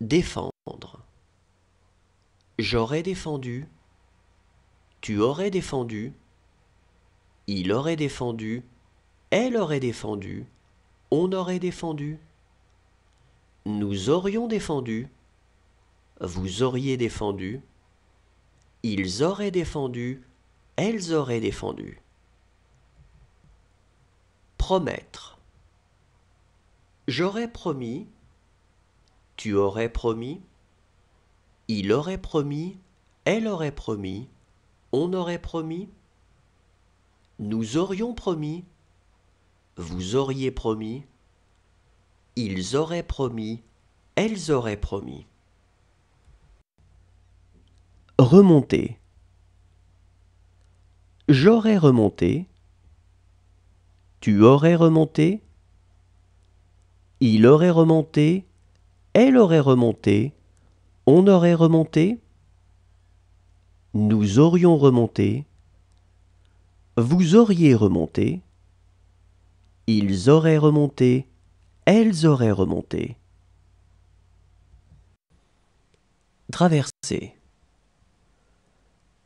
Défendre. J'aurais défendu. Tu aurais défendu. Il aurait défendu. Elle aurait défendu. On aurait défendu. Nous aurions défendu. Vous auriez défendu. Ils auraient défendu. Elles auraient défendu. Promettre. J'aurais promis. Tu aurais promis Il aurait promis Elle aurait promis On aurait promis Nous aurions promis Vous auriez promis Ils auraient promis Elles auraient promis Remonter J'aurais remonté Tu aurais remonté il aurait remonté, elle aurait remonté, on aurait remonté, nous aurions remonté, vous auriez remonté, ils auraient remonté, elles auraient remonté. Traverser.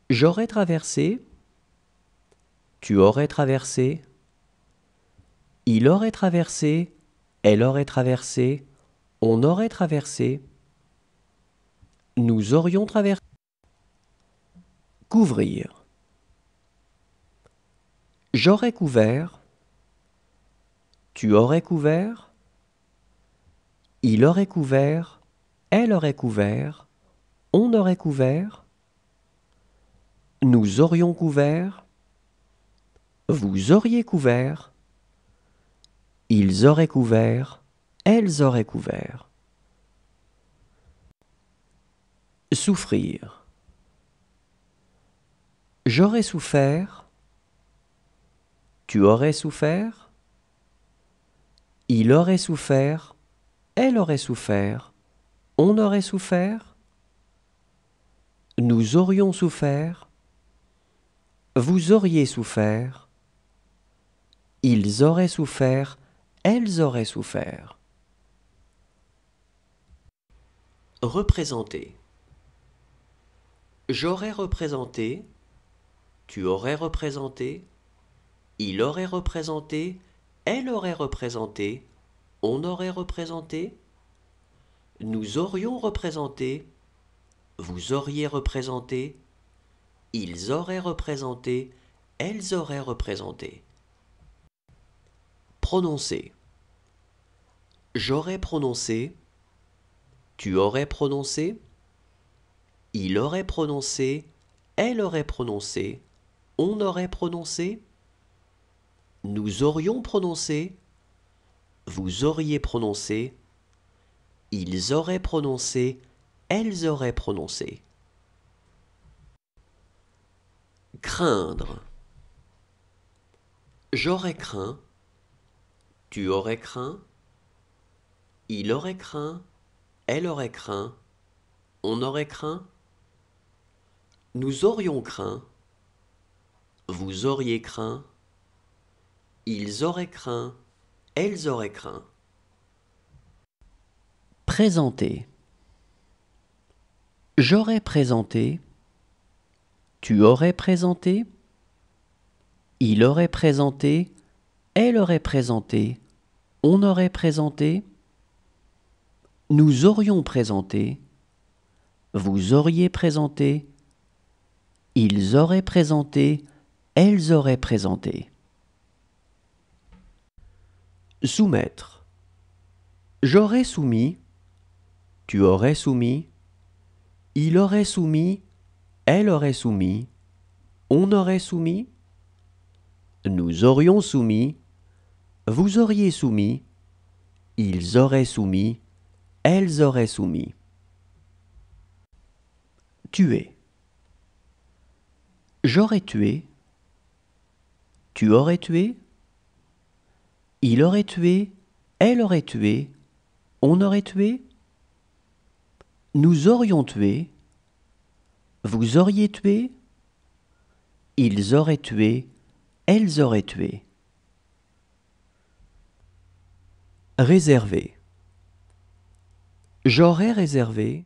J'aurais traversé, tu aurais traversé, il aurait traversé, elle aurait traversé, on aurait traversé. Nous aurions traversé. Couvrir. J'aurais couvert. Tu aurais couvert. Il aurait couvert. Elle aurait couvert. On aurait couvert. Nous aurions couvert. Vous auriez couvert. Ils auraient couvert elles auraient couvert. Souffrir. J'aurais souffert. Tu aurais souffert. Il aurait souffert. Elle aurait souffert. On aurait souffert. Nous aurions souffert. Vous auriez souffert. Ils auraient souffert. Elles auraient souffert. Représenter. J'aurais représenté, tu aurais représenté, il aurait représenté, elle aurait représenté, on aurait représenté, nous aurions représenté, vous auriez représenté, ils auraient représenté, elles auraient représenté. Prononcer. J'aurais prononcé tu aurais prononcé Il aurait prononcé Elle aurait prononcé On aurait prononcé Nous aurions prononcé Vous auriez prononcé Ils auraient prononcé Elles auraient prononcé Craindre J'aurais craint. Tu aurais craint. Il aurait craint. Elle aurait craint. On aurait craint. Nous aurions craint. Vous auriez craint. Ils auraient craint. Elles auraient craint. Présenter. J'aurais présenté. Tu aurais présenté. Il aurait présenté. Elle aurait présenté. On aurait présenté nous aurions présenté, vous auriez présenté, ils auraient présenté, elles auraient présenté. Soumettre. J'aurais soumis, tu aurais soumis, il aurait soumis, elle aurait soumis, on aurait soumis, nous aurions soumis, vous auriez soumis, ils auraient soumis, elles auraient soumis. Tuer. J'aurais tué. Tu aurais tué. Il aurait tué. Elle aurait tué. On aurait tué. Nous aurions tué. Vous auriez tué. Ils auraient tué. Elles auraient tué. Réserver. J'aurais réservé